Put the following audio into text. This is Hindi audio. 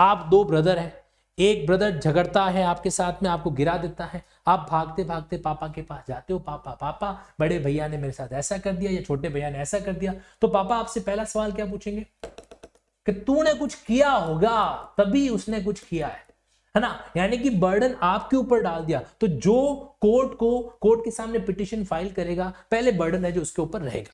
आप दो ब्रदर हैं एक ब्रदर झगड़ता है आपके साथ में आपको गिरा देता है आप भागते भागते पापा के पास जाते हो पापा पापा बड़े भैया ने मेरे साथ ऐसा कर दिया या छोटे भैया ने ऐसा कर दिया तो पापा आपसे पहला सवाल क्या पूछेंगे कि तूने कुछ किया होगा तभी उसने कुछ किया है है ना यानी कि बर्डन आपके ऊपर डाल दिया तो जो कोर्ट को कोर्ट के सामने पिटिशन फाइल करेगा पहले बर्डन है जो उसके ऊपर रहेगा